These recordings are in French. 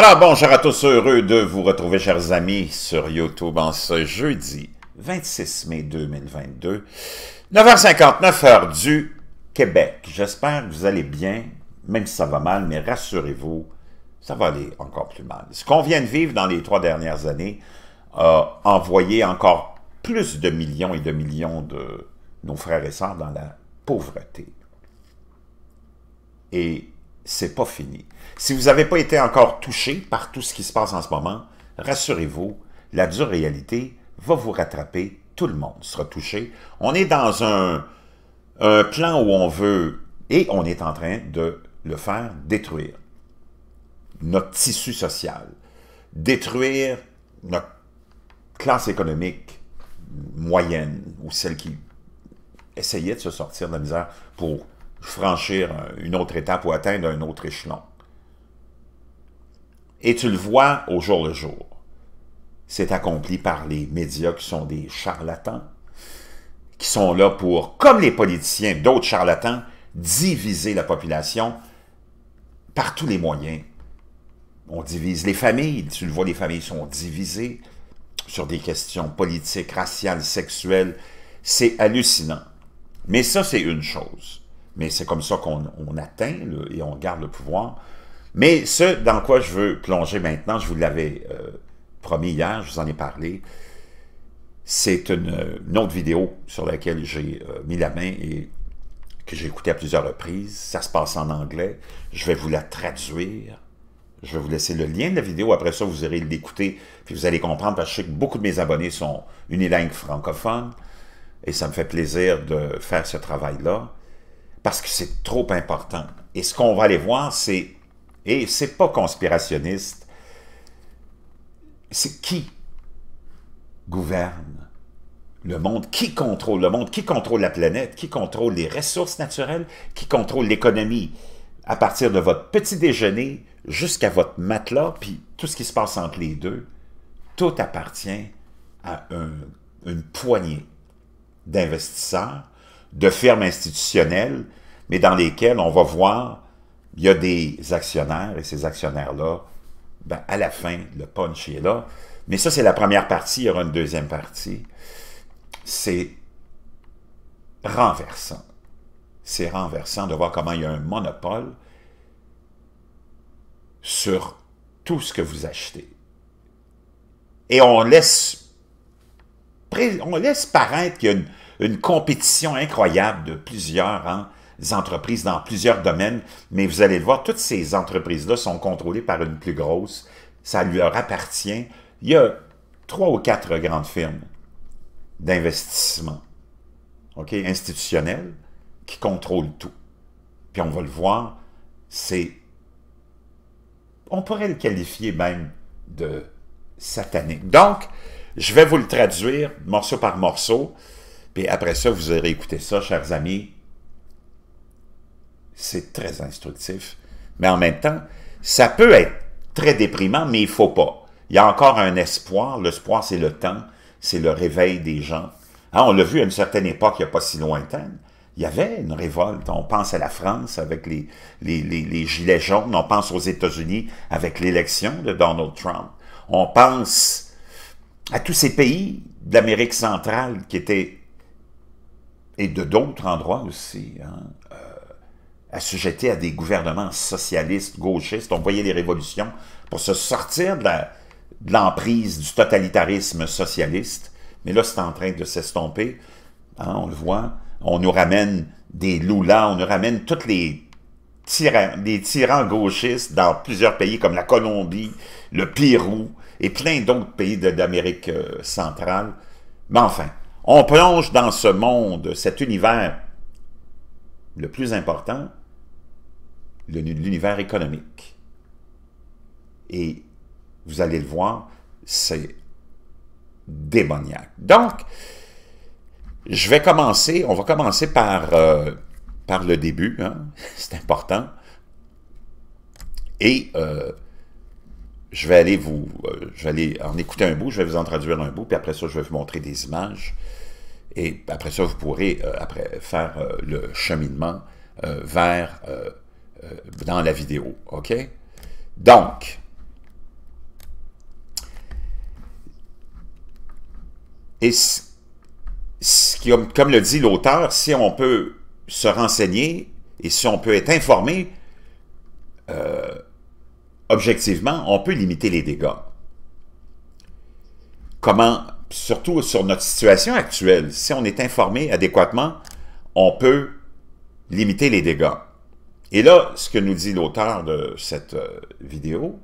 Alors bonjour à tous, heureux de vous retrouver chers amis sur YouTube en ce jeudi 26 mai 2022, 9h59 heure du Québec. J'espère que vous allez bien, même si ça va mal, mais rassurez-vous, ça va aller encore plus mal. Ce qu'on vient de vivre dans les trois dernières années a envoyé encore plus de millions et de millions de nos frères et sœurs dans la pauvreté. Et c'est pas fini. Si vous n'avez pas été encore touché par tout ce qui se passe en ce moment, rassurez-vous, la dure réalité va vous rattraper, tout le monde sera touché. On est dans un, un plan où on veut, et on est en train de le faire détruire notre tissu social, détruire notre classe économique moyenne ou celle qui essayait de se sortir de la misère pour franchir une autre étape ou atteindre un autre échelon. Et tu le vois au jour le jour. C'est accompli par les médias qui sont des charlatans, qui sont là pour, comme les politiciens, d'autres charlatans, diviser la population par tous les moyens. On divise les familles, tu le vois, les familles sont divisées sur des questions politiques, raciales, sexuelles. C'est hallucinant. Mais ça, c'est une chose mais c'est comme ça qu'on atteint et on garde le pouvoir. Mais ce dans quoi je veux plonger maintenant, je vous l'avais euh, promis hier, je vous en ai parlé, c'est une, autre vidéo sur laquelle j'ai euh, mis la main et que j'ai écoutée à plusieurs reprises. Ça se passe en anglais. Je vais vous la traduire. Je vais vous laisser le lien de la vidéo. Après ça, vous irez l'écouter, puis vous allez comprendre, parce que je sais que beaucoup de mes abonnés sont unilingues francophones, et ça me fait plaisir de faire ce travail-là parce que c'est trop important. Et ce qu'on va aller voir, c'est, et c'est pas conspirationniste, c'est qui gouverne le monde, qui contrôle le monde, qui contrôle la planète, qui contrôle les ressources naturelles, qui contrôle l'économie, à partir de votre petit déjeuner jusqu'à votre matelas, puis tout ce qui se passe entre les deux, tout appartient à une poignée d'investisseurs de firmes institutionnelles, mais dans lesquelles on va voir, il y a des actionnaires, et ces actionnaires-là, ben, à la fin, le punch est là. Mais ça, c'est la première partie, il y aura une deuxième partie. C'est renversant. C'est renversant de voir comment il y a un monopole sur tout ce que vous achetez. Et on laisse, on laisse paraître qu'il y a une une compétition incroyable de plusieurs hein, entreprises dans plusieurs domaines, mais vous allez le voir, toutes ces entreprises-là sont contrôlées par une plus grosse, ça leur appartient. Il y a trois ou quatre grandes firmes d'investissement ok, institutionnelles qui contrôlent tout. Puis on va le voir, c'est... On pourrait le qualifier même de satanique. Donc, je vais vous le traduire morceau par morceau après ça, vous aurez écouté ça, chers amis. C'est très instructif. Mais en même temps, ça peut être très déprimant, mais il faut pas. Il y a encore un espoir. L'espoir, c'est le temps, c'est le réveil des gens. Hein, on l'a vu à une certaine époque, il n'y a pas si lointaine, il y avait une révolte. On pense à la France avec les, les gilets jaunes, on pense aux États-Unis avec l'élection de Donald Trump. On pense à tous ces pays d'Amérique centrale qui étaient et de d'autres endroits aussi, hein, euh, à des gouvernements socialistes, gauchistes. On voyait les révolutions pour se sortir de l'emprise du totalitarisme socialiste. Mais là, c'est en train de s'estomper. Hein, on le voit. On nous ramène des loulas, on nous ramène tous les tyrans, les tyrans gauchistes dans plusieurs pays comme la Colombie, le Pérou et plein d'autres pays d'Amérique euh, centrale. Mais enfin, on plonge dans ce monde, cet univers le plus important, l'univers économique. Et vous allez le voir, c'est démoniaque. Donc, je vais commencer, on va commencer par, euh, par le début, hein. c'est important. Et euh, je vais aller vous, euh, je vais aller en écouter un bout, je vais vous en traduire un bout, puis après ça, je vais vous montrer des images. Et après ça, vous pourrez euh, après faire euh, le cheminement euh, vers dans la vidéo. OK? Donc, et qui, comme le dit l'auteur, si on peut se renseigner et si on peut être informé, objectivement, on peut limiter les dégâts. Comment surtout sur notre situation actuelle, si on est informé adéquatement, on peut limiter les dégâts. Et là, ce que nous dit l'auteur de cette euh, vidéo,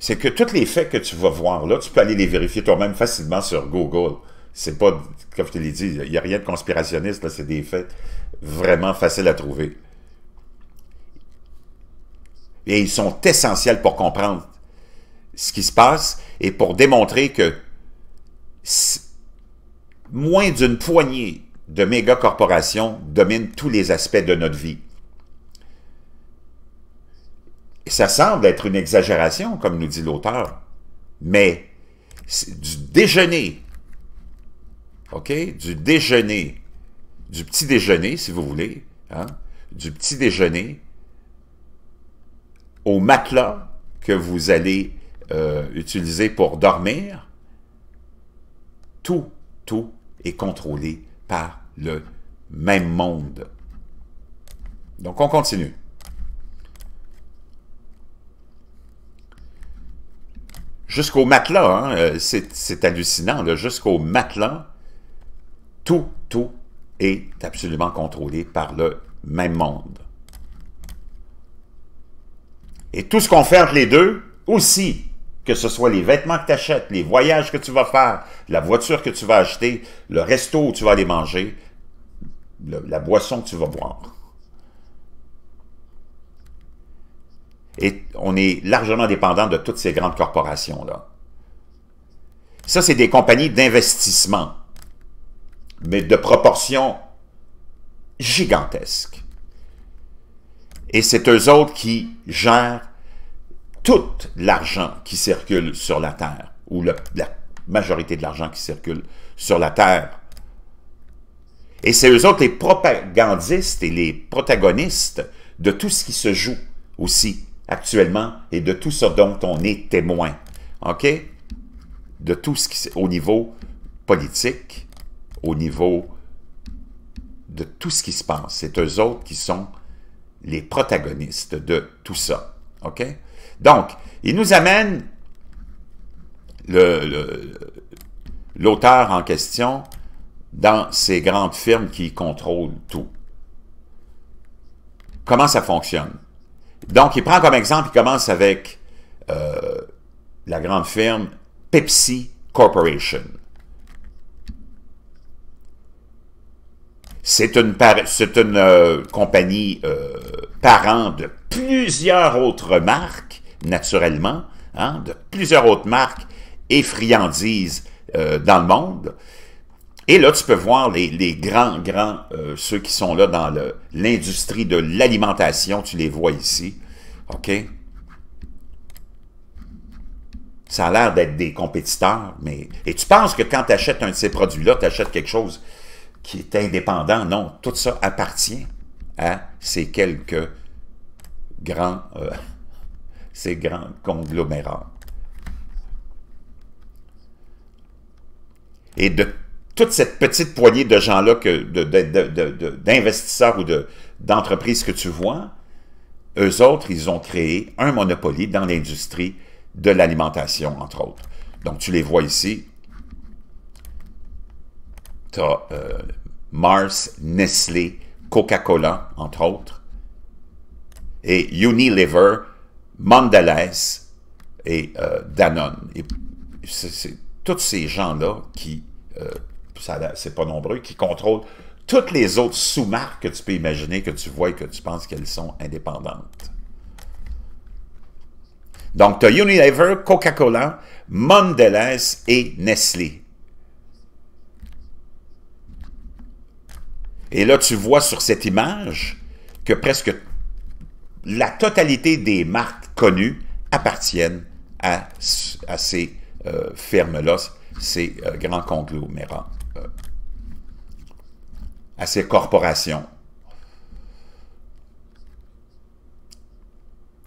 c'est que tous les faits que tu vas voir là, tu peux aller les vérifier toi-même facilement sur Google. C'est pas, comme je te l'ai dit, il n'y a rien de conspirationniste, c'est des faits vraiment faciles à trouver. Et ils sont essentiels pour comprendre ce qui se passe et pour démontrer que moins d'une poignée de méga corporations dominent tous les aspects de notre vie. ça semble être une exagération, comme nous dit l'auteur, mais du déjeuner, OK, du déjeuner, du petit déjeuner, si vous voulez, hein, du petit déjeuner au matelas que vous allez euh, utilisé pour dormir, tout, tout est contrôlé par le même monde. Donc, on continue. Jusqu'au matelas, hein, euh, c'est hallucinant, jusqu'au matelas, tout, tout est absolument contrôlé par le même monde. Et tout ce qu'on fait les deux aussi que ce soit les vêtements que tu achètes, les voyages que tu vas faire, la voiture que tu vas acheter, le resto où tu vas aller manger, la boisson que tu vas boire. Et on est largement dépendant de toutes ces grandes corporations-là. Ça, c'est des compagnies d'investissement, mais de proportions gigantesques. Et c'est eux autres qui gèrent tout l'argent qui circule sur la Terre, ou la majorité de l'argent qui circule sur la Terre. Et c'est eux autres les propagandistes et les protagonistes de tout ce qui se joue aussi actuellement et de tout ce dont on est témoin. OK? De tout ce qui au niveau politique, au niveau de tout ce qui se passe. C'est eux autres qui sont les protagonistes de tout ça. OK? Donc, il nous amène l'auteur en question dans ces grandes firmes qui contrôlent tout. Comment ça fonctionne? Donc, il prend comme exemple, il commence avec euh, la grande firme Pepsi Corporation. C'est une, une euh, compagnie euh, parent de plusieurs autres marques naturellement, hein, de plusieurs autres marques et friandises euh, dans le monde. Et là, tu peux voir les, grands, grands, euh, ceux qui sont là dans l'industrie de l'alimentation, tu les vois ici. OK? Ça a l'air d'être des compétiteurs, mais... Et tu penses que quand tu achètes un de ces produits-là, tu achètes quelque chose qui est indépendant. Non, tout ça appartient à ces quelques grands... Euh, ces grands conglomérats. Et de toute cette petite poignée de gens-là, d'investisseurs ou d'entreprises que tu vois, eux autres, ils ont créé un monopole dans l'industrie de l'alimentation, entre autres. Donc, tu les vois ici. Tu as euh, Mars, Nestlé, Coca-Cola, entre autres. Et Unilever, Mandelaise et euh, Danone. Et c'est tous ces gens-là qui, euh, c'est pas nombreux, qui contrôlent toutes les autres sous-marques que tu peux imaginer, que tu vois et que tu penses qu'elles sont indépendantes. Donc, tu as Unilever, Coca-Cola, Mondelez et Nestlé. Et là, tu vois sur cette image que presque la totalité des marques connus appartiennent à, à ces euh, firmes là ces euh, grands conglomérats, euh, à ces corporations.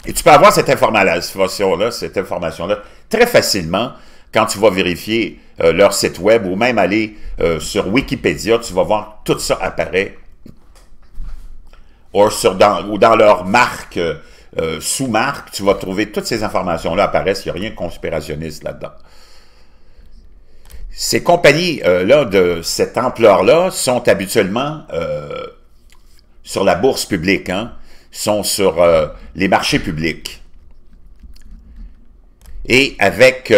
Et tu peux avoir cette information-là, cette information-là, très facilement quand tu vas vérifier leur site web ou même aller sur Wikipédia, tu vas voir tout ça apparaît Ou, sur dans, ou dans leur marque, euh, sous marque, tu vas trouver toutes ces informations-là apparaissent, il n'y a rien de conspirationniste là-dedans. Ces compagnies-là euh, de cette ampleur-là sont habituellement euh, sur la bourse publique, hein, sont sur les marchés publics. Et avec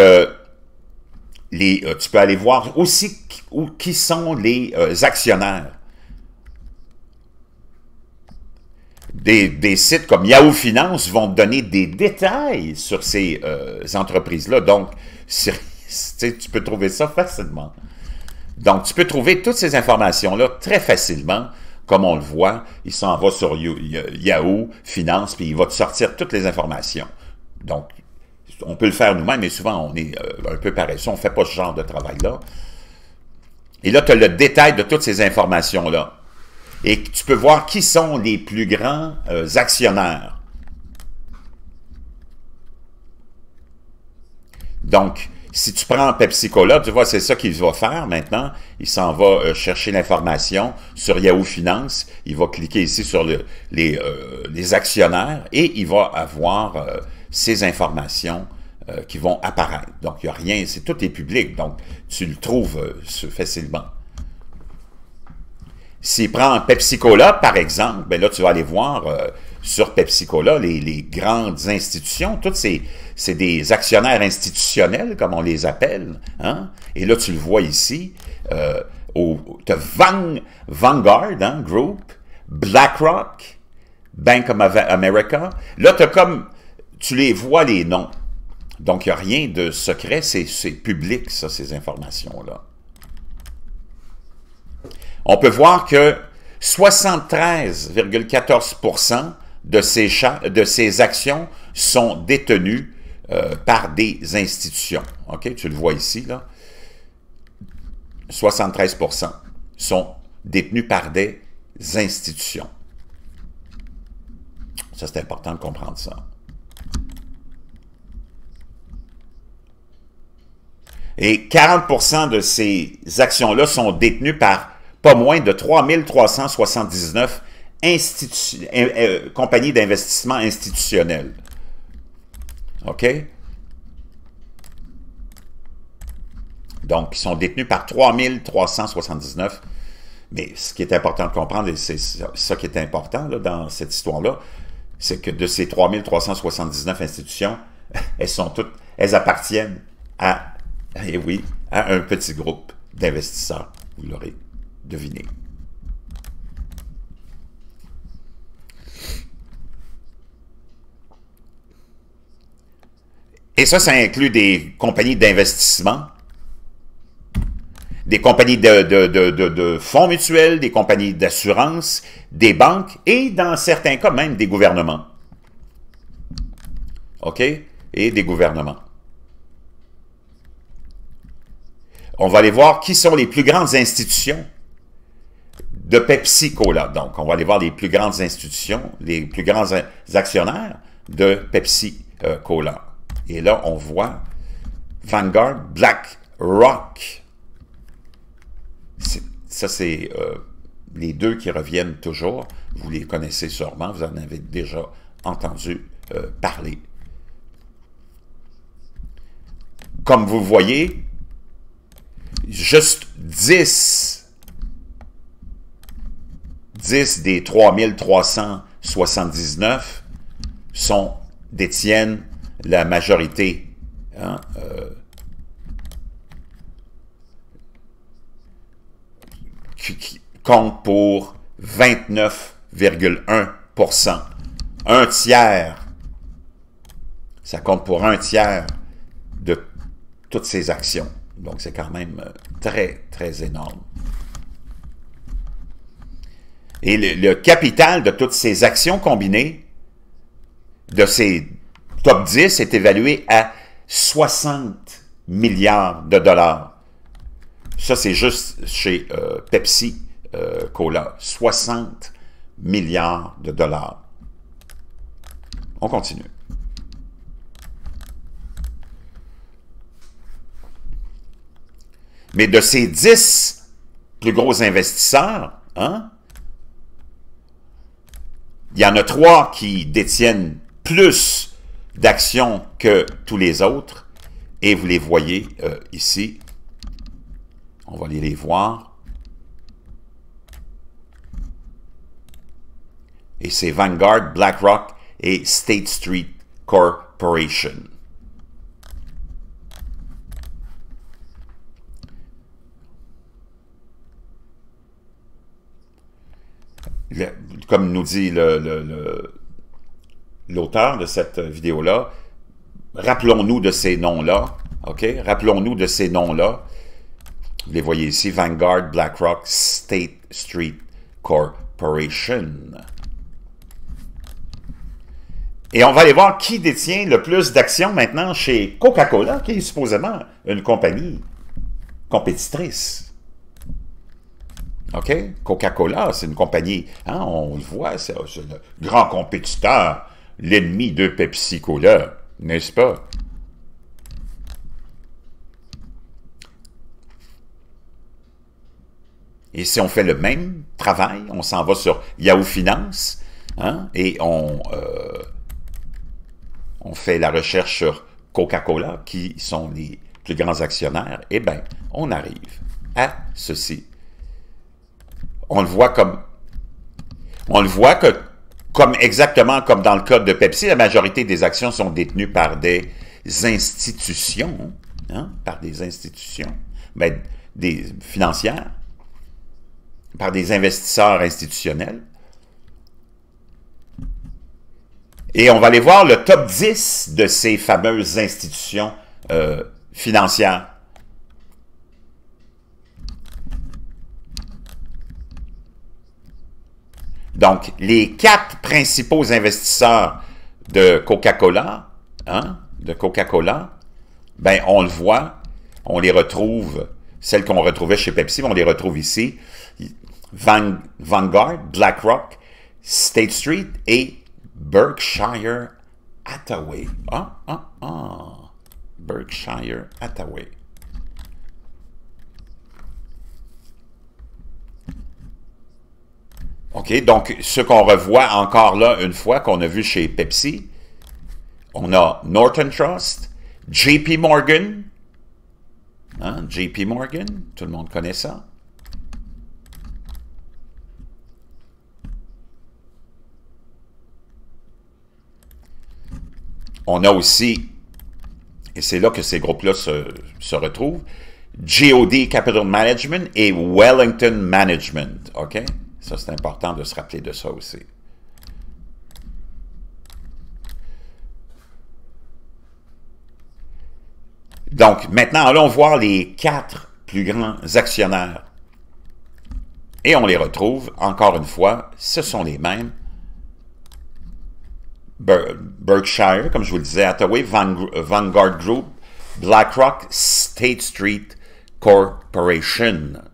les, tu peux aller voir aussi qui sont les actionnaires des, sites comme Yahoo Finance vont te donner des détails sur ces euh, entreprises-là. Donc, tu peux trouver ça facilement. Donc, tu peux trouver toutes ces informations-là très facilement. Comme on le voit, il s'en va sur Yahoo, Finance, puis il va te sortir toutes les informations. Donc, on peut le faire nous-mêmes, mais souvent, on est euh, un peu paresseux, on ne fait pas ce genre de travail-là. Et là, tu as le détail de toutes ces informations-là et tu peux voir qui sont les plus grands euh, actionnaires. Donc, si tu prends Pepsi Cola, tu vois, c'est ça qu'il va faire maintenant. Il s'en va euh, chercher l'information sur Yahoo Finance. Il va cliquer ici sur euh, les, actionnaires et il va avoir ces informations qui vont apparaître. Donc, il n'y a rien, c'est tout est public, donc tu le trouves facilement. S'il prend Pepsi Cola, par exemple, ben là, tu vas aller voir euh, sur Pepsi Cola les, les grandes institutions. Toutes ces, c'est des actionnaires institutionnels, comme on les appelle. Hein? Et là, tu le vois ici. Euh, tu Vanguard hein, Group, BlackRock, Bank of America. Là, tu comme... Tu les vois, les noms. Donc, il n'y a rien de secret. C'est public, ça, ces informations-là on peut voir que 73,14 de ces, actions sont détenues euh, par des institutions. OK? Tu le vois ici, là. 73 sont détenus par des institutions. Ça, c'est important de comprendre ça. Et 40 de ces actions-là sont détenues par pas moins de 3379 379 euh, compagnies d'investissement institutionnelles. OK? Donc, ils sont détenus par 3379. Mais ce qui est important de comprendre, et c'est ça qui est important dans cette histoire-là, c'est que de ces 3379 institutions, elles sont toutes, elles appartiennent à, et eh oui, à un petit groupe d'investisseurs, vous l'aurez Devinez. Et ça, ça inclut des compagnies d'investissement, des compagnies de, de, fonds mutuels, des compagnies d'assurance, des banques et dans certains cas même des gouvernements. OK? Et des gouvernements. On va aller voir qui sont les plus grandes institutions de Pepsi Cola. Donc, on va aller voir les plus grandes institutions, les plus grands actionnaires de Pepsi euh, Cola. Et là, on voit Vanguard, Black Rock. Ça, c'est euh, les deux qui reviennent toujours. Vous les connaissez sûrement, vous en avez déjà entendu euh, parler. Comme vous voyez, juste 10 des 3379 sont, détiennent la majorité. Hein, euh, qui compte pour 29,1 Un tiers, ça compte pour un tiers de toutes ces actions. Donc, c'est quand même euh, très, très énorme. Et le, capital de toutes ces actions combinées, de ces top 10, est évalué à 60 milliards de dollars. Ça, c'est juste chez euh, Pepsi euh, Cola. 60 milliards de dollars. On continue. Mais de ces 10 plus gros investisseurs, hein, il y en a trois qui détiennent plus d'actions que tous les autres, et vous les voyez euh, ici. On va aller les voir. Et c'est Vanguard, BlackRock et State Street Corporation. comme nous dit l'auteur de cette vidéo-là, rappelons-nous de ces noms-là, OK? Rappelons-nous de ces noms-là. Vous les voyez ici, Vanguard, BlackRock, State Street Corporation. Et on va aller voir qui détient le plus d'actions maintenant chez Coca-Cola, qui est supposément une compagnie compétitrice. OK? Coca-Cola, c'est une compagnie, hein, on le voit, c'est un grand compétiteur, l'ennemi de Pepsi-Cola, n'est-ce pas? Et si on fait le même travail, on s'en va sur Yahoo Finance hein, et on, euh, on fait la recherche sur Coca-Cola, qui sont les plus grands actionnaires, eh bien, on arrive à ceci on le voit comme... On le voit que, comme exactement comme dans le cas de Pepsi, la majorité des actions sont détenues par des institutions, hein, par des institutions ben, des financières, par des investisseurs institutionnels. Et on va aller voir le top 10 de ces fameuses institutions euh, financières Donc, les quatre principaux investisseurs de Coca-Cola, hein, de Coca-Cola, ben, on le voit, on les retrouve, celles qu'on retrouvait chez Pepsi, on les retrouve ici. Vanguard, BlackRock, State Street et Berkshire Hathaway. Ah, ah, ah. Berkshire Hathaway. OK, donc ce qu'on revoit encore là, une fois qu'on a vu chez Pepsi, on a Norton Trust, JP Morgan, hein? JP Morgan, tout le monde connaît ça. On a aussi, et c'est là que ces groupes-là se, se, retrouvent, GOD Capital Management et Wellington Management, OK? Ça, c'est important de se rappeler de ça aussi. Donc, maintenant, allons voir les quatre plus grands actionnaires. Et on les retrouve, encore une fois, ce sont les mêmes. Berkshire, comme je vous le disais, à Vanguard Group, BlackRock, State Street Corporation.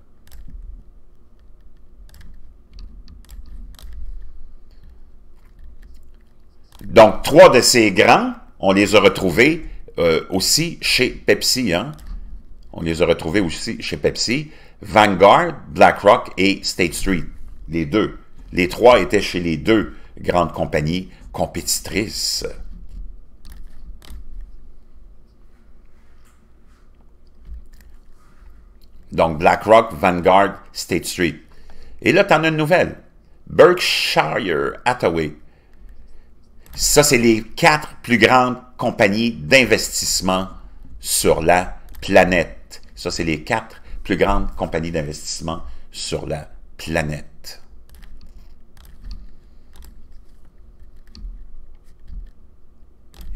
Donc, trois de ces grands, on les a retrouvés euh, aussi chez Pepsi. Hein. On les a retrouvés aussi chez Pepsi. Vanguard, BlackRock et State Street. Les deux. Les trois étaient chez les deux grandes compagnies compétitrices. Donc BlackRock, Vanguard, State Street. Et là, tu en as une nouvelle. Berkshire Hathaway ça, c'est les quatre plus grandes compagnies d'investissement sur la planète. Ça, c'est les quatre plus grandes compagnies d'investissement sur la planète.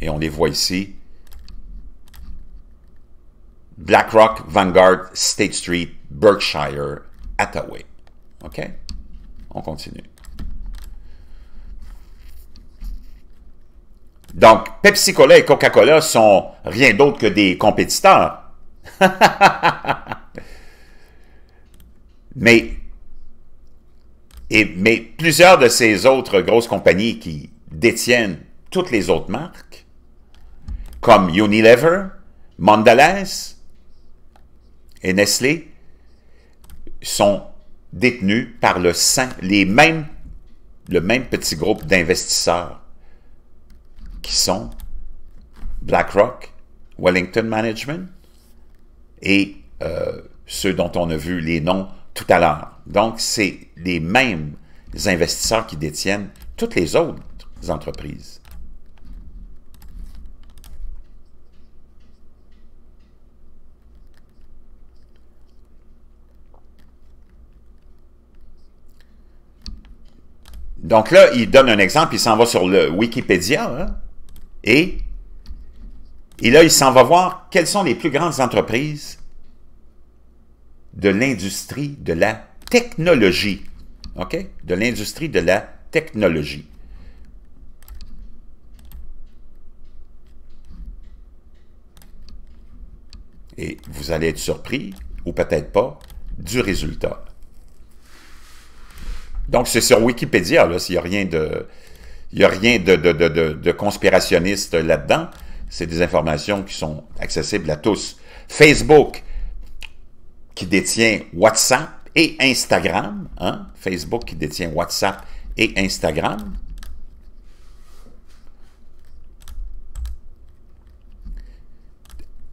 Et on les voit ici. BlackRock, Vanguard, State Street, Berkshire, Attaway. OK? On continue. Donc, Pepsi-Cola et Coca-Cola sont rien d'autre que des compétiteurs. mais, et, mais plusieurs de ces autres grosses compagnies qui détiennent toutes les autres marques, comme Unilever, Mondelez et Nestlé, sont détenus par le, les mêmes, le même petit groupe d'investisseurs qui sont BlackRock, Wellington Management et euh, ceux dont on a vu les noms tout à l'heure. Donc, c'est les mêmes investisseurs qui détiennent toutes les autres entreprises. Donc là, il donne un exemple, il s'en va sur le Wikipédia. Hein. Et, là, il s'en va voir quelles sont les plus grandes entreprises de l'industrie de la technologie. OK? De l'industrie de la technologie. Et vous allez être surpris, ou peut-être pas, du résultat. Donc, c'est sur Wikipédia, là, s'il n'y a rien de... Il n'y a rien de, conspirationniste là-dedans. C'est des informations qui sont accessibles à tous. Facebook, qui détient WhatsApp et Instagram. Hein? Facebook qui détient WhatsApp et Instagram.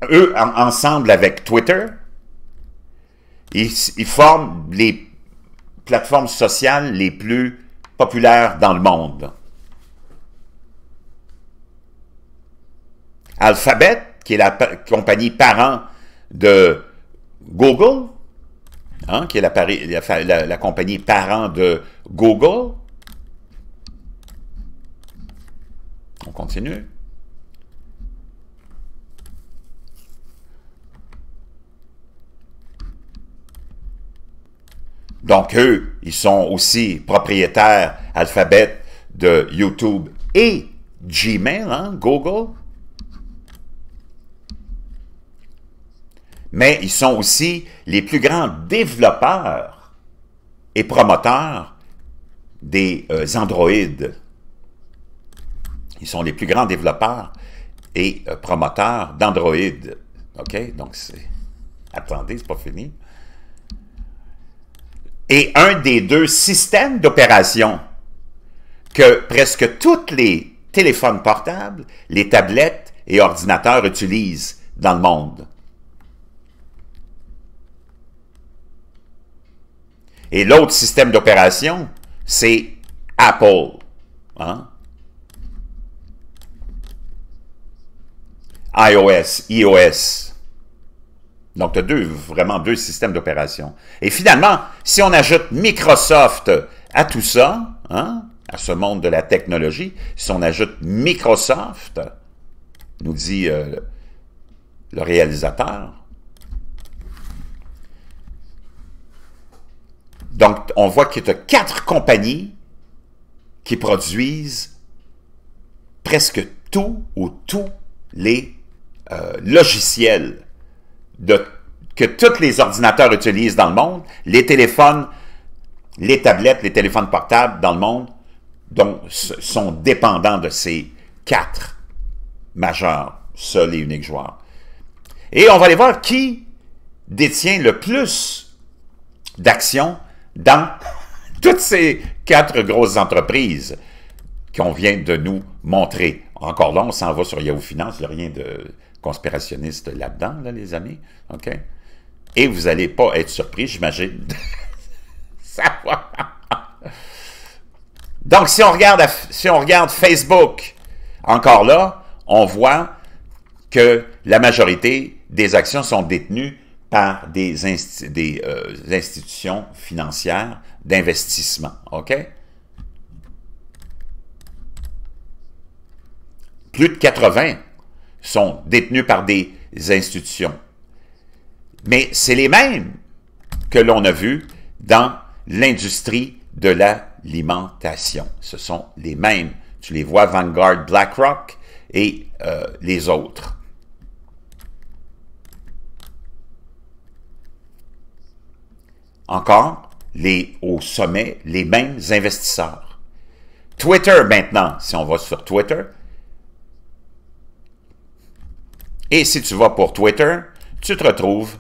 Eux, ensemble avec Twitter, ils forment les plateformes sociales les plus populaires dans le monde. Alphabet, qui est la compagnie parent de Google, hein, qui est la, compagnie parent de Google. On continue. Donc, eux, ils sont aussi propriétaires Alphabet de YouTube et Gmail, hein, Google. mais ils sont aussi les plus grands développeurs et promoteurs des Android. Euh, androïdes. Ils sont les plus grands développeurs et euh, promoteurs d'Android. OK? Donc, c'est... Attendez, c'est pas fini. Et un des deux systèmes d'opération que presque tous les téléphones portables, les tablettes et ordinateurs utilisent dans le monde. Et l'autre système d'opération, c'est Apple. Hein? iOS, iOS. Donc, tu as deux, vraiment deux systèmes d'opération. Et finalement, si on ajoute Microsoft à tout ça, hein, à ce monde de la technologie, si on ajoute Microsoft, nous dit euh, le réalisateur, Donc, on voit qu'il y a quatre compagnies qui produisent presque tout ou tous les euh, logiciels que tous les ordinateurs utilisent dans le monde, les téléphones, les tablettes, les téléphones portables dans le monde, sont dépendants de ces quatre majeurs, seuls et uniques joueurs. Et on va aller voir qui détient le plus d'actions dans toutes ces quatre grosses entreprises qu'on vient de nous montrer. Encore là, on s'en va sur Yahoo Finance, il n'y a rien de conspirationniste là-dedans, là, les amis. Et vous n'allez pas être surpris, j'imagine. Ça Donc, si on, regarde si on regarde Facebook, encore là, on voit que la majorité des actions sont détenues par des, euh, institutions financières d'investissement. OK? Plus de 80 sont détenus par des institutions. Mais c'est les mêmes que l'on a vus dans l'industrie de l'alimentation. Ce sont les mêmes. Tu les vois, Vanguard, BlackRock et euh, les autres. encore les, au sommet les mêmes investisseurs. Twitter maintenant, si on va sur Twitter, et si tu vas pour Twitter, tu te retrouves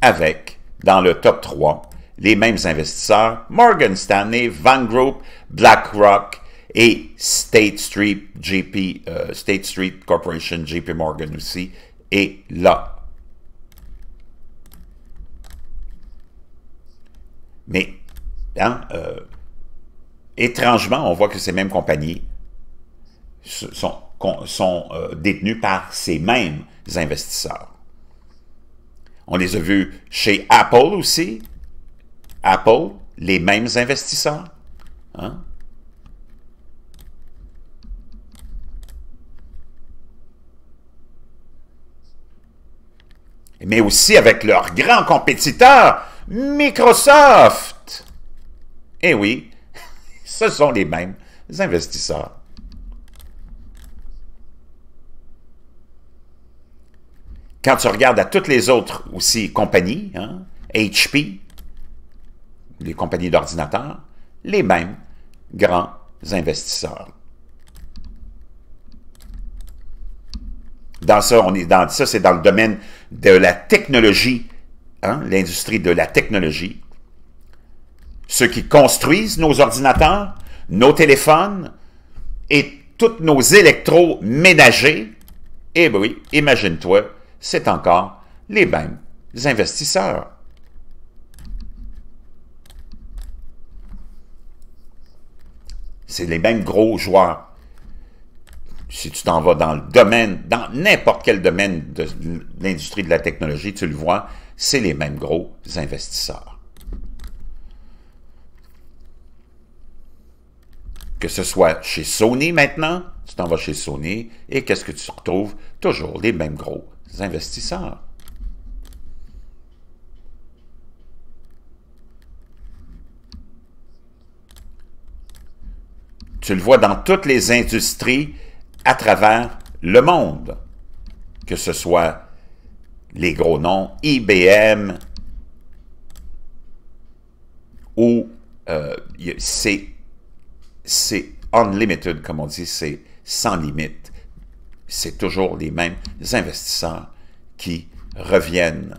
avec, dans le top 3, les mêmes investisseurs, Morgan Stanley, Van Group, BlackRock et State Street, GP, euh, State Street Corporation, JP Morgan aussi, et là Mais, hein, euh, étrangement, on voit que ces mêmes compagnies sont, euh, détenues par ces mêmes investisseurs. On les a vus chez Apple aussi. Apple, les mêmes investisseurs. Hein. mais aussi avec leurs grands compétiteurs Microsoft. Eh oui, ce sont les mêmes investisseurs. Quand tu regardes à toutes les autres aussi compagnies, HP, hein, les compagnies d'ordinateurs, les mêmes grands investisseurs. Dans ça, on est dans ça, c'est dans le domaine de la technologie Hein, l'industrie de la technologie, ceux qui construisent nos ordinateurs, nos téléphones et toutes nos électroménagers, eh bien oui, imagine-toi, c'est encore les mêmes investisseurs. C'est les mêmes gros joueurs. Si tu t'en vas dans le domaine, dans n'importe quel domaine de l'industrie de la technologie, tu le vois, c'est les mêmes gros investisseurs. Que ce soit chez Sony maintenant, tu t'en vas chez Sony, et qu'est-ce que tu retrouves? Toujours les mêmes gros investisseurs. Tu le vois dans toutes les industries à travers le monde, que ce soit les gros noms, IBM ou euh, c'est unlimited, comme on dit, c'est sans limite. C'est toujours les mêmes investisseurs qui reviennent.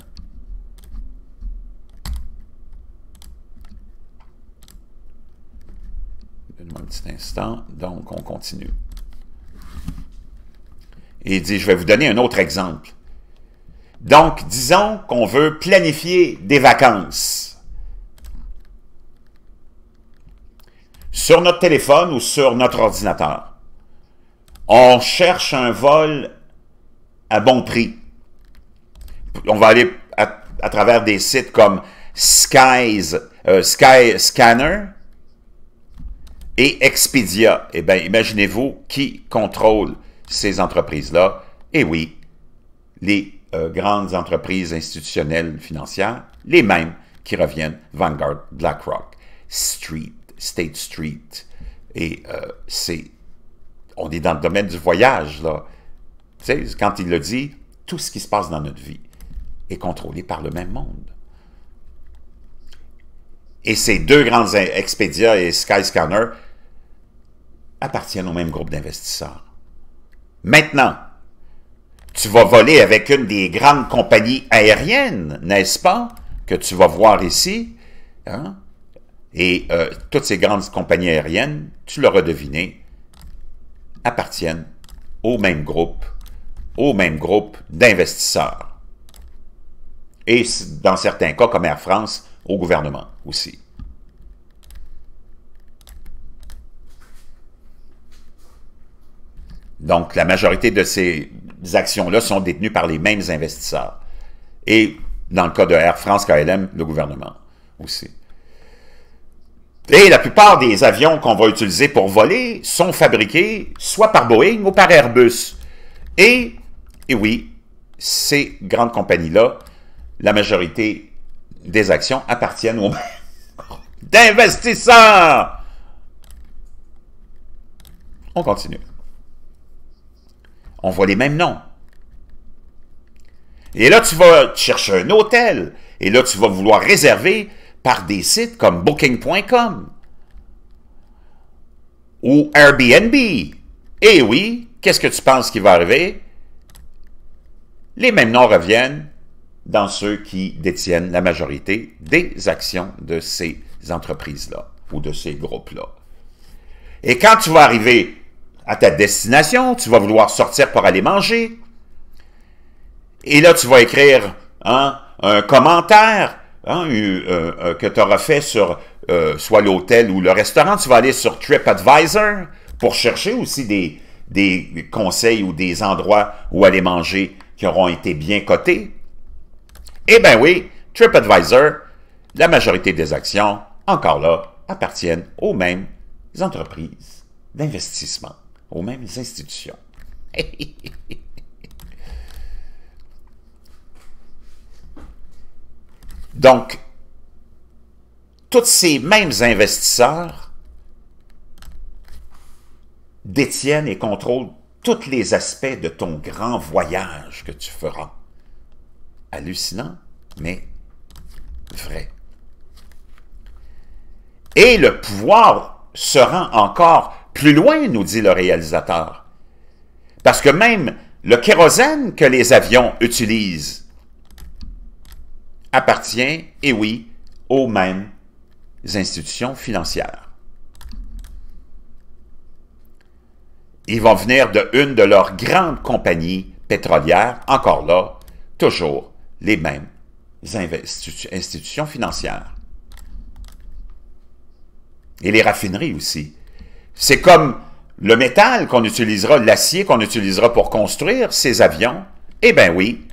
Donne-moi un petit instant. Donc, on continue. il dit, je vais vous donner un autre exemple. Donc, disons qu'on veut planifier des vacances. Sur notre téléphone ou sur notre ordinateur. On cherche un vol à bon prix. On va aller à, travers des sites comme Skies, euh, Sky Scanner et Expedia. Eh bien, imaginez-vous qui contrôle ces entreprises-là. Eh oui, les euh, grandes entreprises institutionnelles financières, les mêmes qui reviennent Vanguard, BlackRock, Street, State Street. Et euh, c'est. On est dans le domaine du voyage, là. Tu sais, quand il le dit, tout ce qui se passe dans notre vie est contrôlé par le même monde. Et ces deux grands Expedia et Skyscanner appartiennent au même groupe d'investisseurs. Maintenant, tu vas voler avec une des grandes compagnies aériennes, n'est-ce pas, que tu vas voir ici. Hein? Et euh, toutes ces grandes compagnies aériennes, tu l'auras deviné, appartiennent au même groupe, au même groupe d'investisseurs. Et dans certains cas, comme Air France, au gouvernement aussi. Donc, la majorité de ces actions-là sont détenues par les mêmes investisseurs. Et dans le cas de Air France, KLM, le gouvernement aussi. Et la plupart des avions qu'on va utiliser pour voler sont fabriqués soit par Boeing ou par Airbus. Et, oui, ces grandes compagnies-là, la majorité des actions appartiennent aux investisseurs. On continue on voit les mêmes noms. Et là, tu vas chercher un hôtel. Et là, tu vas vouloir réserver par des sites comme Booking.com ou Airbnb. Eh oui, qu'est-ce que tu penses qui va arriver? Les mêmes noms reviennent dans ceux qui détiennent la majorité des actions de ces entreprises-là ou de ces groupes-là. Et quand tu vas arriver à ta destination, tu vas vouloir sortir pour aller manger. Et là, tu vas écrire hein, un commentaire hein, euh, euh, que tu auras fait sur euh, soit l'hôtel ou le restaurant. Tu vas aller sur TripAdvisor pour chercher aussi des, des conseils ou des endroits où aller manger qui auront été bien cotés. Eh bien oui, TripAdvisor, la majorité des actions, encore là, appartiennent aux mêmes entreprises d'investissement aux mêmes institutions. Donc, tous ces mêmes investisseurs détiennent et contrôlent tous les aspects de ton grand voyage que tu feras. Hallucinant, mais vrai. Et le pouvoir se rend encore plus loin, nous dit le réalisateur. Parce que même le kérosène que les avions utilisent appartient, et eh oui, aux mêmes institutions financières. Ils vont venir de une de leurs grandes compagnies pétrolières, encore là, toujours les mêmes institutions financières. Et les raffineries aussi. C'est comme le métal qu'on utilisera, l'acier qu'on utilisera pour construire ces avions. Eh bien oui.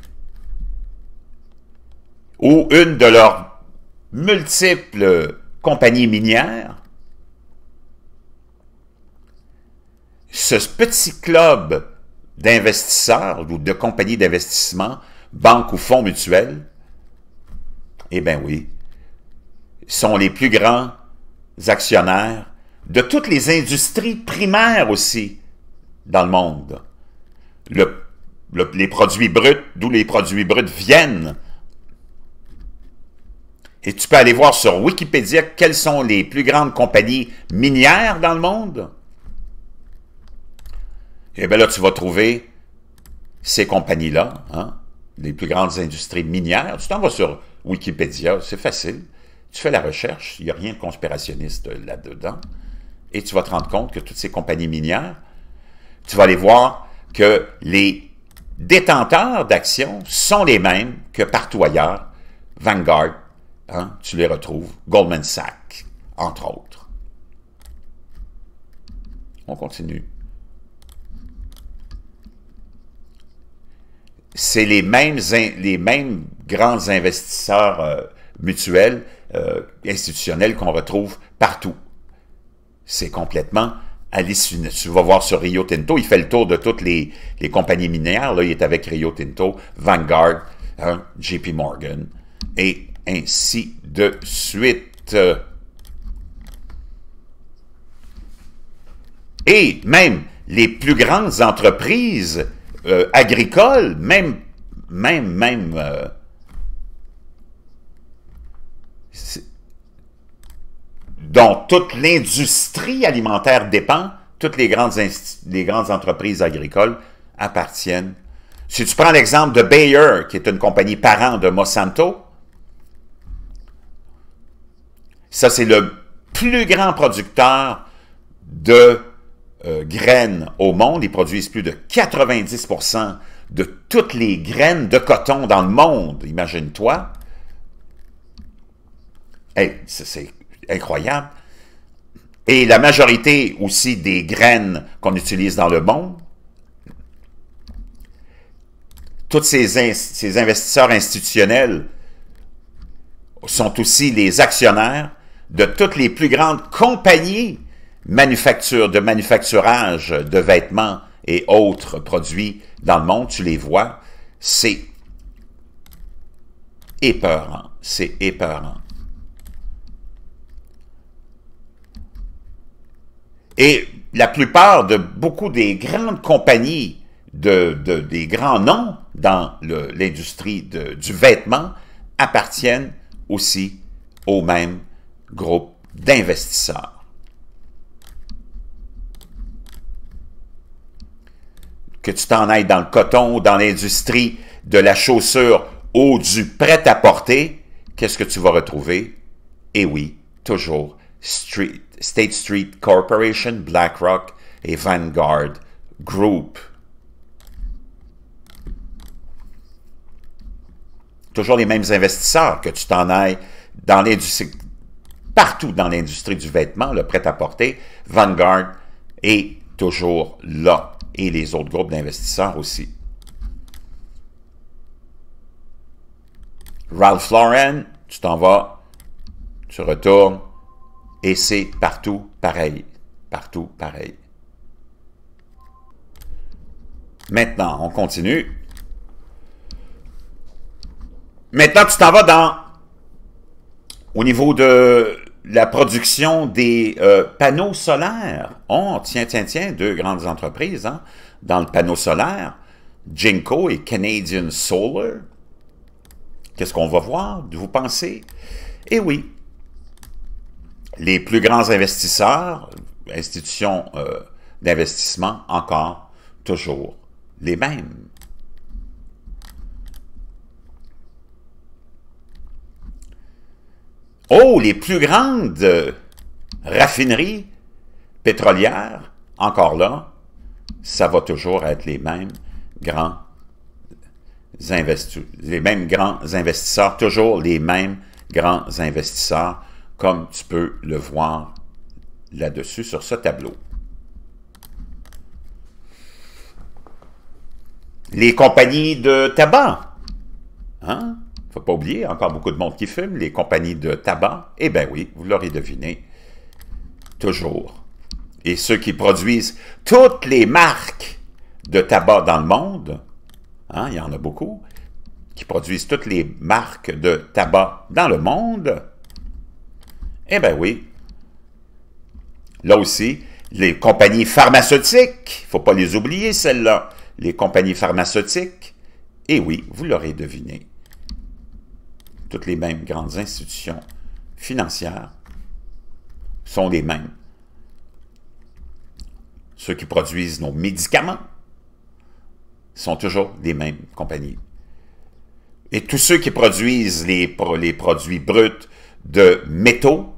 Ou une de leurs multiples compagnies minières. Ce petit club d'investisseurs ou de compagnies d'investissement, banques ou fonds mutuels, eh bien oui, sont les plus grands actionnaires de toutes les industries primaires aussi dans le monde. les produits bruts, d'où les produits bruts viennent. Et tu peux aller voir sur Wikipédia quelles sont les plus grandes compagnies minières dans le monde. Et eh bien là, tu vas trouver ces compagnies-là, hein, les plus grandes industries minières. Tu t'en vas sur Wikipédia, c'est facile. Tu fais la recherche, il n'y a rien de conspirationniste là-dedans. Et tu vas te rendre compte que toutes ces compagnies minières, tu vas aller voir que les détenteurs d'actions sont les mêmes que partout ailleurs. Vanguard, hein, tu les retrouves, Goldman Sachs, entre autres. On continue. C'est les mêmes, les mêmes grands investisseurs euh, mutuels, euh, institutionnels qu'on retrouve partout c'est complètement hallucinant. Tu vas voir sur Rio Tinto, il fait le tour de toutes les, compagnies minières. Là, il est avec Rio Tinto, Vanguard, hein, JP Morgan, et ainsi de suite. Et même les plus grandes entreprises euh, agricoles, même, même, même, euh, dont toute l'industrie alimentaire dépend, toutes les grandes, les grandes entreprises agricoles appartiennent. Si tu prends l'exemple de Bayer, qui est une compagnie parent de Monsanto, ça c'est le plus grand producteur de euh, graines au monde. Ils produisent plus de 90% de toutes les graines de coton dans le monde, imagine-toi. ça, c'est incroyable. Et la majorité aussi des graines qu'on utilise dans le monde, tous ces, investisseurs institutionnels sont aussi les actionnaires de toutes les plus grandes compagnies manufacture, de manufacturage de vêtements et autres produits dans le monde, tu les vois, c'est épeurant, c'est épeurant. Et la plupart de beaucoup des grandes compagnies, de, des grands noms dans l'industrie du vêtement appartiennent aussi au même groupe d'investisseurs. Que tu t'en ailles dans le coton dans l'industrie de la chaussure ou du prêt-à-porter, qu'est-ce que tu vas retrouver? Eh oui, toujours Street State Street Corporation, BlackRock et Vanguard Group. Toujours les mêmes investisseurs, que tu t'en ailles dans partout dans l'industrie du vêtement, le prêt-à-porter, Vanguard est toujours là et les autres groupes d'investisseurs aussi. Ralph Lauren, tu t'en vas, tu retournes, et c'est partout pareil. Partout pareil. Maintenant, on continue. Maintenant, tu t'en vas dans... Au niveau de la production des euh, panneaux solaires. On tiens, tiens, tiens, deux grandes entreprises hein. dans le panneau solaire. Jinko et Canadian Solar. Qu'est-ce qu'on va voir, vous pensez? Eh oui, les plus grands investisseurs, institutions euh, d'investissement, encore, toujours les mêmes. Oh, les plus grandes euh, raffineries pétrolières, encore là, ça va toujours être les mêmes grands les mêmes grands investisseurs, toujours les mêmes grands investisseurs comme tu peux le voir là-dessus sur ce tableau. Les compagnies de tabac. Hein? Faut pas oublier, encore beaucoup de monde qui fume, les compagnies de tabac. Eh bien oui, vous l'aurez deviné, toujours. Et ceux qui produisent toutes les marques de tabac dans le monde, hein, il y en a beaucoup, qui produisent toutes les marques de tabac dans le monde, eh bien oui. Là aussi, les compagnies pharmaceutiques, il faut pas les oublier celles-là, les compagnies pharmaceutiques, Et eh oui, vous l'aurez deviné, toutes les mêmes grandes institutions financières sont les mêmes. Ceux qui produisent nos médicaments sont toujours les mêmes compagnies. Et tous ceux qui produisent les produits bruts de métaux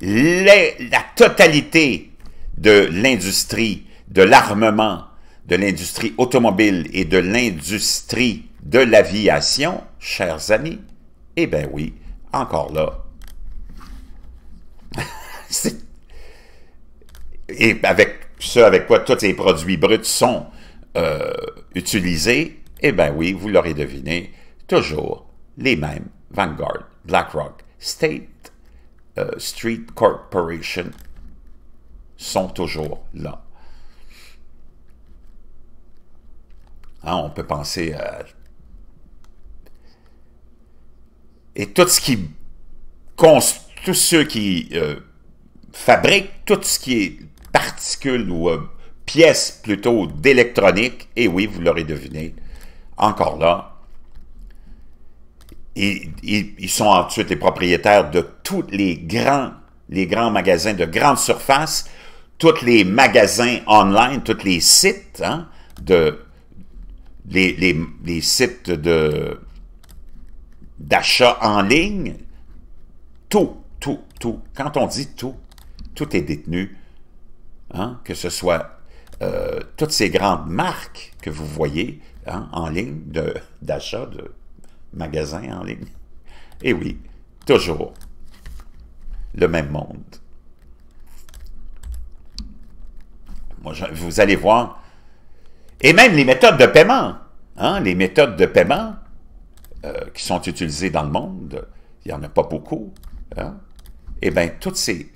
la totalité de l'industrie de l'armement, de l'industrie automobile et de l'industrie de l'aviation, chers amis, eh bien oui, encore là. et avec ce avec quoi tous ces produits bruts sont euh, utilisés, eh bien oui, vous l'aurez deviné, toujours les mêmes, Vanguard, BlackRock, State euh, Street Corporation sont toujours là. Hein, on peut penser à... Et tout ce qui... Tous ceux qui euh, fabriquent tout ce qui est particules ou euh, pièces plutôt d'électronique, et oui, vous l'aurez deviné, encore là, ils, sont ensuite les propriétaires de tous les grands, les grands magasins de grande surface, tous les magasins online, tous les sites, hein, de, les, sites de d'achat en ligne, tout, tout, tout. Quand on dit tout, tout est détenu, hein, que ce soit euh, toutes ces grandes marques que vous voyez hein, en ligne d'achat, de, magasin en ligne. Et oui, toujours le même monde. vous allez voir. Et même les méthodes de paiement. Hein, les méthodes de paiement euh, qui sont utilisées dans le monde, il n'y en a pas beaucoup. Hein, eh bien, toutes ces,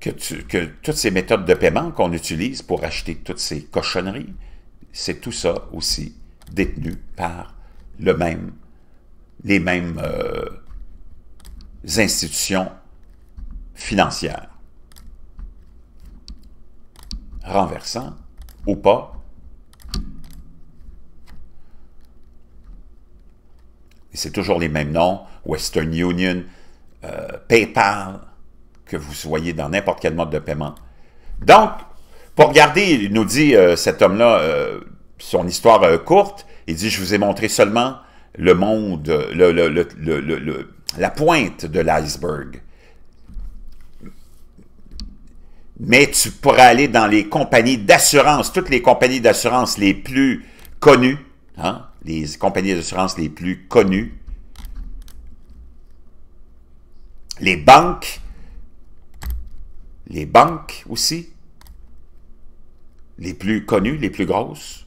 que toutes ces méthodes de paiement qu'on utilise pour acheter toutes ces cochonneries, c'est tout ça aussi détenu par même, les mêmes euh, institutions financières. Renversant ou pas, c'est toujours les mêmes noms, Western Union, euh, PayPal, que vous soyez dans n'importe quel mode de paiement. Donc, pour regarder, nous dit euh, cet homme-là, son histoire courte, il dit, je vous ai montré seulement le monde, le, la pointe de l'iceberg. Mais tu pourras aller dans les compagnies d'assurance, toutes les compagnies d'assurance les plus connues, hein, les compagnies d'assurance les plus connues, les banques, les banques aussi, les plus connues, les plus grosses,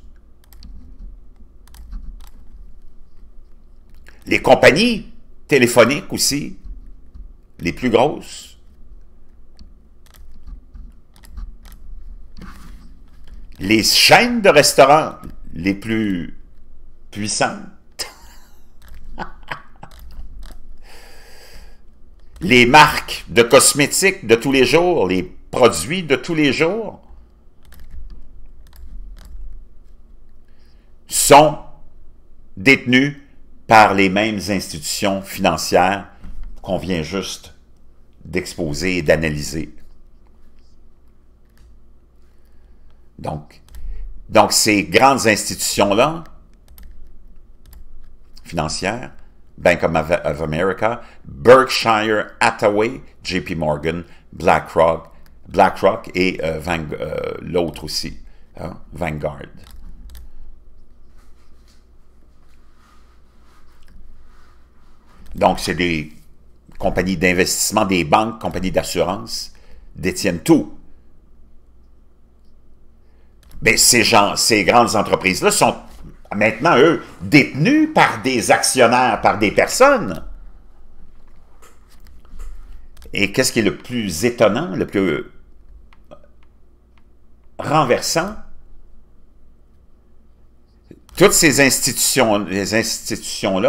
Les compagnies téléphoniques aussi, les plus grosses, les chaînes de restaurants les plus puissantes, les marques de cosmétiques de tous les jours, les produits de tous les jours, sont détenus par les mêmes institutions financières qu'on vient juste d'exposer et d'analyser. Donc, ces grandes institutions-là, financières, Bank of America, Berkshire Hathaway, JP Morgan, BlackRock, BlackRock et euh, euh, l'autre aussi, hein, Vanguard. Donc, c'est des compagnies d'investissement, des banques, compagnies d'assurance, détiennent tout. Mais ces gens, ces grandes entreprises-là sont maintenant, eux, détenus par des actionnaires, par des personnes. Et qu'est-ce qui est le plus étonnant, le plus renversant? Toutes ces institutions-là institutions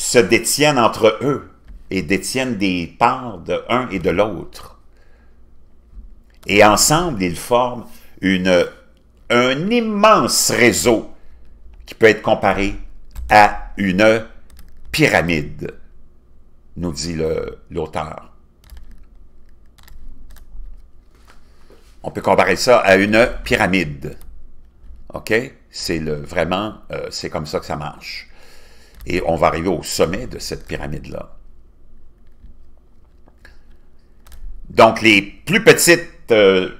se détiennent entre eux et détiennent des parts de un et de l'autre. Et ensemble, ils forment une, un immense réseau qui peut être comparé à une pyramide, nous dit l'auteur. On peut comparer ça à une pyramide. OK? C'est vraiment, euh, c'est comme ça que ça marche. Et on va arriver au sommet de cette pyramide-là. Donc, les plus petites euh,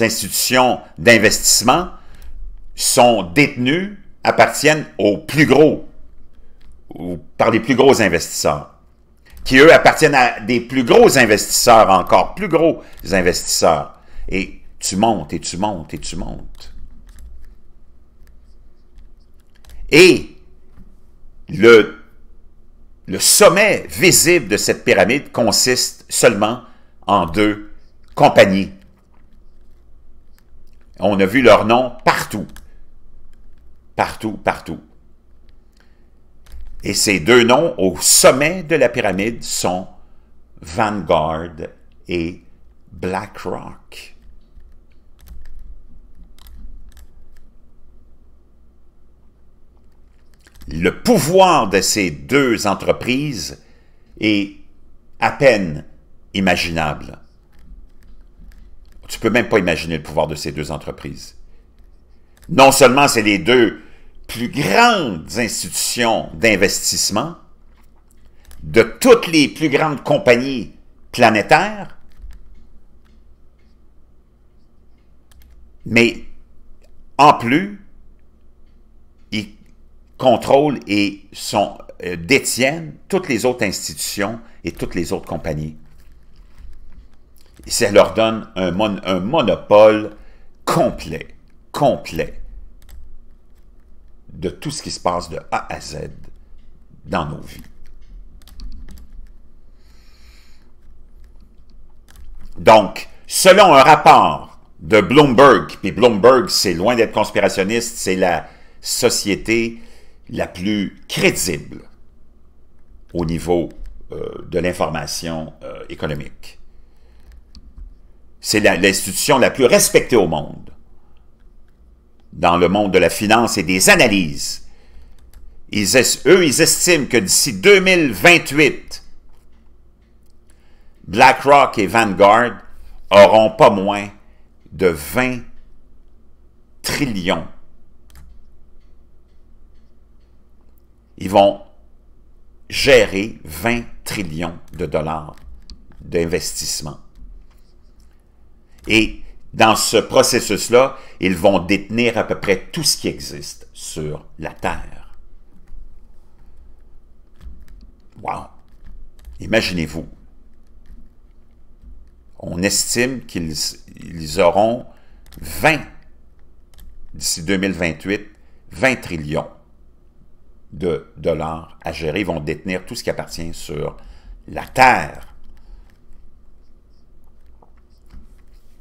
institutions d'investissement sont détenues, appartiennent aux plus gros, ou par les plus gros investisseurs, qui, eux, appartiennent à des plus gros investisseurs, encore plus gros investisseurs. Et tu montes, et tu montes, et tu montes. Et le, sommet visible de cette pyramide consiste seulement en deux compagnies. On a vu leur nom partout, partout, partout. Et ces deux noms au sommet de la pyramide sont Vanguard et BlackRock. le pouvoir de ces deux entreprises est à peine imaginable. Tu peux même pas imaginer le pouvoir de ces deux entreprises. Non seulement c'est les deux plus grandes institutions d'investissement de toutes les plus grandes compagnies planétaires, mais en plus, contrôlent et euh, détiennent toutes les autres institutions et toutes les autres compagnies. Et ça leur donne un, un monopole complet, complet de tout ce qui se passe de A à Z dans nos vies. Donc, selon un rapport de Bloomberg, puis Bloomberg, c'est loin d'être conspirationniste, c'est la société la plus crédible au niveau euh, de l'information euh, économique. C'est l'institution la, plus respectée au monde, dans le monde de la finance et des analyses. eux, ils estiment que d'ici 2028, BlackRock et Vanguard auront pas moins de 20 trillions ils vont gérer 20 trillions de dollars d'investissement. Et dans ce processus-là, ils vont détenir à peu près tout ce qui existe sur la Terre. Wow! Imaginez-vous. On estime qu'ils auront 20, d'ici 2028, 20 trillions de dollars à gérer. Ils vont détenir tout ce qui appartient sur la Terre.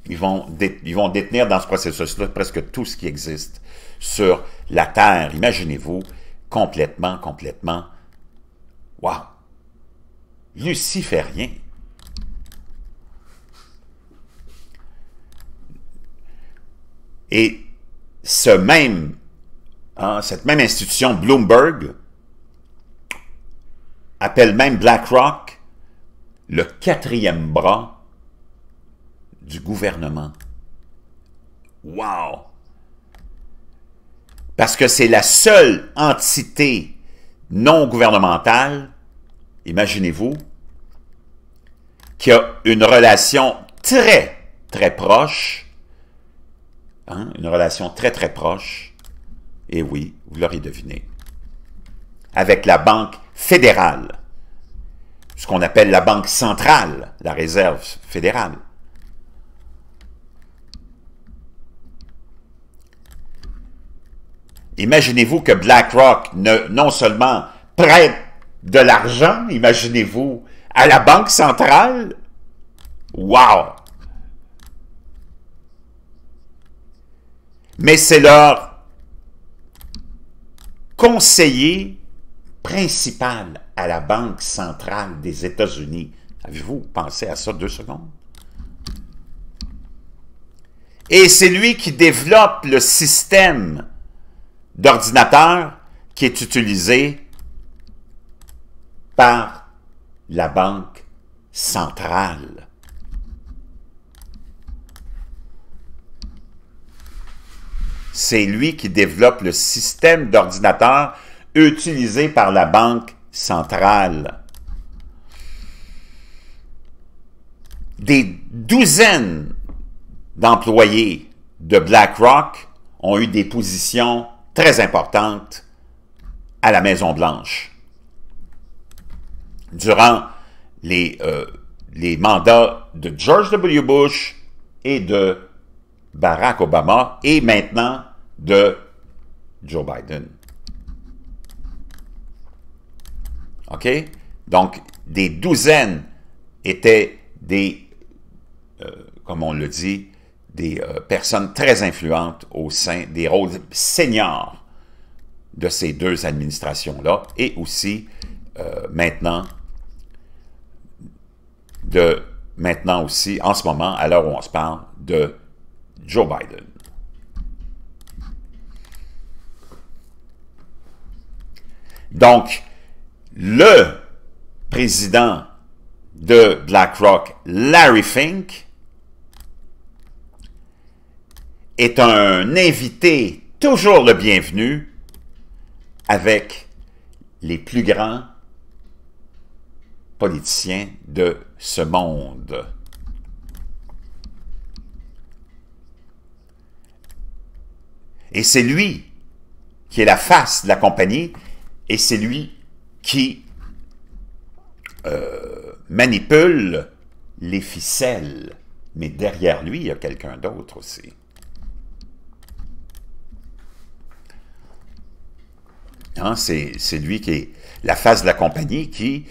Ils vont, ils vont détenir dans ce processus-là presque tout ce qui existe sur la Terre. Imaginez-vous, complètement, complètement, wow, rien. Et ce même ah, cette même institution, Bloomberg, appelle même BlackRock le quatrième bras du gouvernement. Wow! Parce que c'est la seule entité non gouvernementale, imaginez-vous, qui a une relation très, très proche, hein, une relation très, très proche et eh oui, vous l'aurez deviné. Avec la Banque fédérale, ce qu'on appelle la Banque centrale, la Réserve fédérale. Imaginez-vous que BlackRock ne, non seulement prête de l'argent, imaginez-vous, à la Banque centrale? Wow! Mais c'est leur conseiller principal à la Banque centrale des États-Unis. Avez-vous pensé à ça deux secondes? Et c'est lui qui développe le système d'ordinateur qui est utilisé par la Banque centrale C'est lui qui développe le système d'ordinateur utilisé par la Banque centrale. Des douzaines d'employés de BlackRock ont eu des positions très importantes à la Maison-Blanche. Durant les, euh, les mandats de George W. Bush et de Barack Obama et maintenant de Joe Biden. OK? Donc, des douzaines étaient des, euh, comme on le dit, des euh, personnes très influentes au sein des rôles seniors de ces deux administrations-là et aussi euh, maintenant de maintenant aussi, en ce moment, à l'heure où on se parle, de Joe Biden. Donc, le président de BlackRock, Larry Fink, est un invité toujours le bienvenu avec les plus grands politiciens de ce monde. Et c'est lui qui est la face de la compagnie et c'est lui qui euh, manipule les ficelles. Mais derrière lui, il y a quelqu'un d'autre aussi. Hein, c'est lui qui est la face de la compagnie qui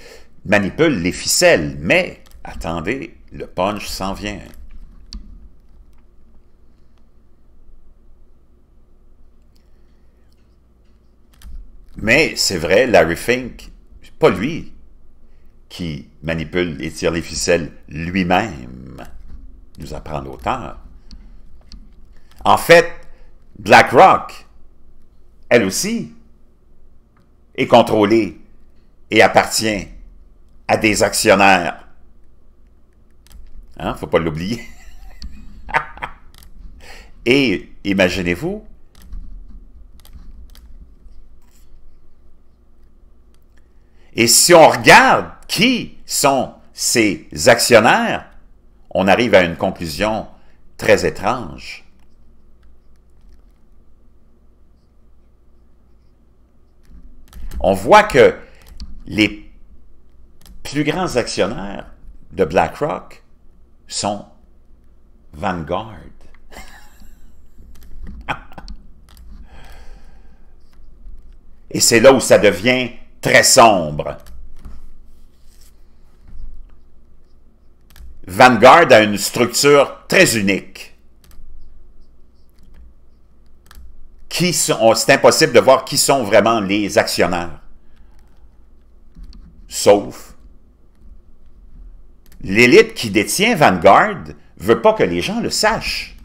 manipule les ficelles. Mais, attendez, le punch s'en vient. Mais c'est vrai, Larry Fink, pas lui qui manipule et tire les ficelles lui-même, nous apprend l'auteur. En fait, BlackRock, elle aussi, est contrôlée et appartient à des actionnaires. ne hein, faut pas l'oublier. et imaginez-vous, Et si on regarde qui sont ces actionnaires, on arrive à une conclusion très étrange. On voit que les plus grands actionnaires de BlackRock sont Vanguard. Et c'est là où ça devient très sombre. Vanguard a une structure très unique. Qui sont, oh, c'est impossible de voir qui sont vraiment les actionnaires. Sauf l'élite qui détient Vanguard veut pas que les gens le sachent.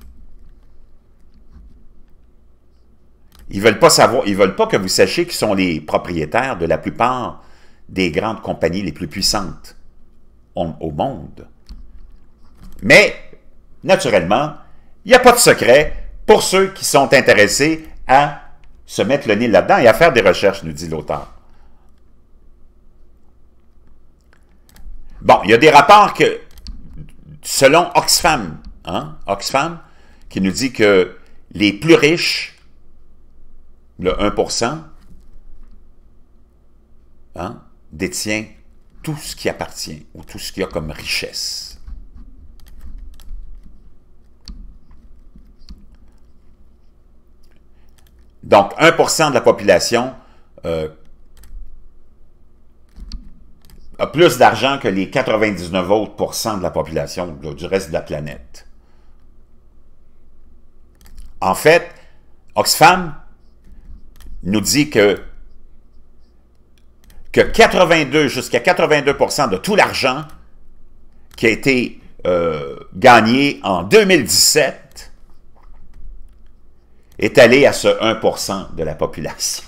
Ils veulent pas savoir, ils veulent pas que vous sachiez qu'ils sont les propriétaires de la plupart des grandes compagnies les plus puissantes au monde. Mais, naturellement, il n'y a pas de secret pour ceux qui sont intéressés à se mettre le nez là-dedans et à faire des recherches, nous dit l'auteur. Bon, il y a des rapports que, selon Oxfam, hein, Oxfam, qui nous dit que les plus riches le 1%, hein, détient tout ce qui appartient ou tout ce qu'il y a comme richesse. Donc, 1% de la population euh, a plus d'argent que les 99 autres de la population du reste de la planète. En fait, Oxfam nous dit que, que 82, jusqu'à 82 de tout l'argent qui a été euh, gagné en 2017 est allé à ce 1 de la population.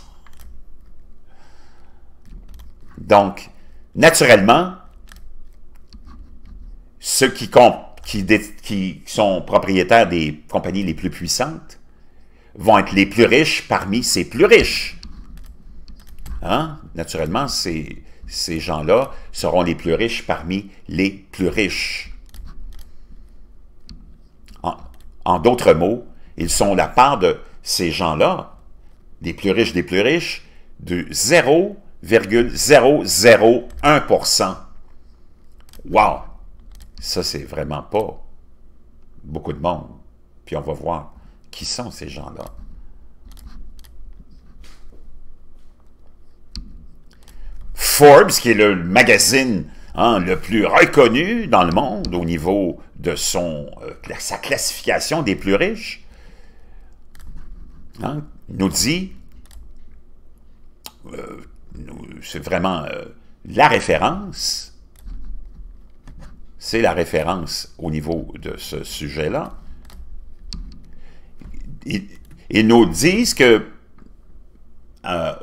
Donc, naturellement, ceux qui, qui, sont propriétaires des compagnies les plus puissantes vont être les plus riches parmi ces plus riches. Hein? Naturellement, ces, ces gens-là seront les plus riches parmi les plus riches. En, d'autres mots, ils sont la part de ces gens-là, des plus riches des plus riches, de 0,001%. Wow! Ça, c'est vraiment pas beaucoup de monde. Puis on va voir qui sont ces gens-là Forbes, qui est le magazine hein, le plus reconnu dans le monde au niveau de son, euh, sa classification des plus riches, hein, nous dit, euh, c'est vraiment euh, la référence, c'est la référence au niveau de ce sujet-là, ils, nous disent que euh,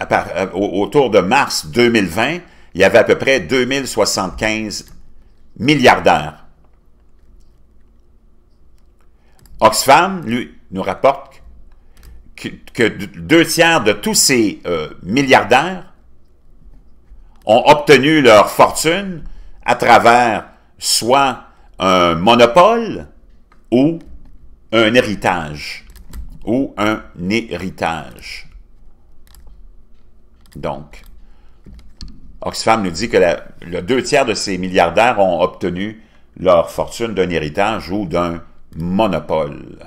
euh, autour de mars 2020, il y avait à peu près 2075 milliardaires. Oxfam, lui, nous rapporte que, deux tiers de tous ces euh, milliardaires ont obtenu leur fortune à travers soit un monopole ou un héritage ou un héritage. Donc, Oxfam nous dit que le deux tiers de ces milliardaires ont obtenu leur fortune d'un héritage ou d'un monopole.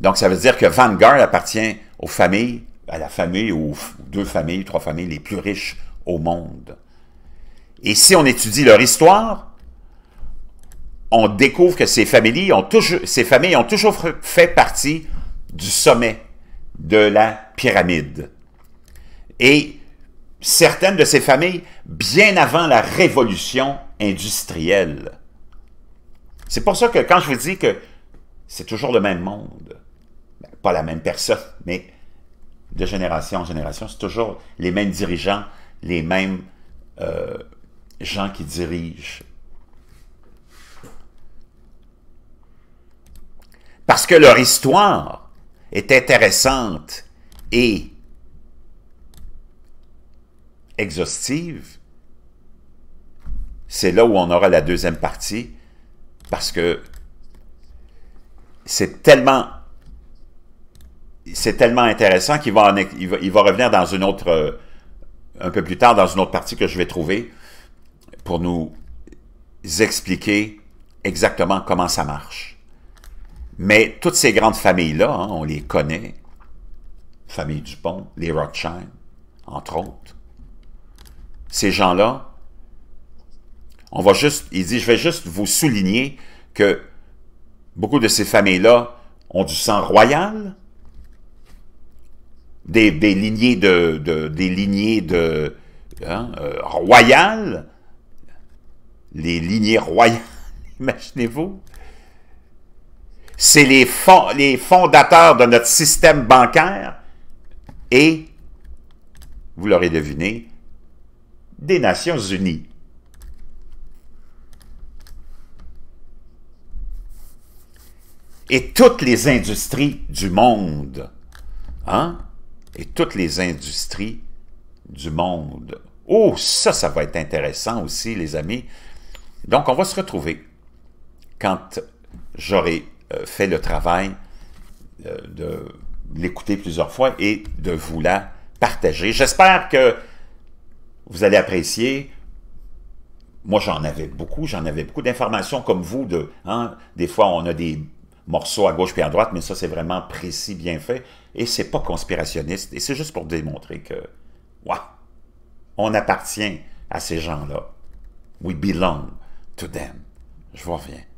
Donc, ça veut dire que Van Vanguard appartient aux familles à la famille, ou deux familles, trois familles les plus riches au monde. Et si on étudie leur histoire, on découvre que ces familles ont toujours, ces familles ont toujours fait partie du sommet de la pyramide. Et certaines de ces familles, bien avant la révolution industrielle. C'est pour ça que quand je vous dis que c'est toujours le même monde, ben, pas la même personne, mais de génération en génération, c'est toujours les mêmes dirigeants, les mêmes euh, gens qui dirigent. Parce que leur histoire est intéressante et exhaustive, c'est là où on aura la deuxième partie, parce que c'est tellement c'est tellement intéressant qu'il va, il va, revenir dans une autre, euh, un peu plus tard, dans une autre partie que je vais trouver pour nous expliquer exactement comment ça marche. Mais toutes ces grandes familles-là, hein, on les connaît, famille Dupont, les Rothschild, entre autres. Ces gens-là, on va juste, il dit, je vais juste vous souligner que beaucoup de ces familles-là ont du sang royal, des, lignées de, des lignées de hein, euh, royales, les lignées royales, imaginez-vous. C'est les, les fondateurs de notre système bancaire et, vous l'aurez deviné, des Nations Unies. Et toutes les industries du monde, hein, et toutes les industries du monde. Oh, ça, ça va être intéressant aussi, les amis. Donc, on va se retrouver quand j'aurai euh, fait le travail euh, de l'écouter plusieurs fois et de vous la partager. J'espère que vous allez apprécier. Moi, j'en avais beaucoup, j'en avais beaucoup d'informations comme vous. De, hein. Des fois, on a des morceaux à gauche puis à droite, mais ça, c'est vraiment précis, bien fait. Et c'est pas conspirationniste. Et c'est juste pour démontrer que, waouh, on appartient à ces gens-là. We belong to them. Je vous reviens.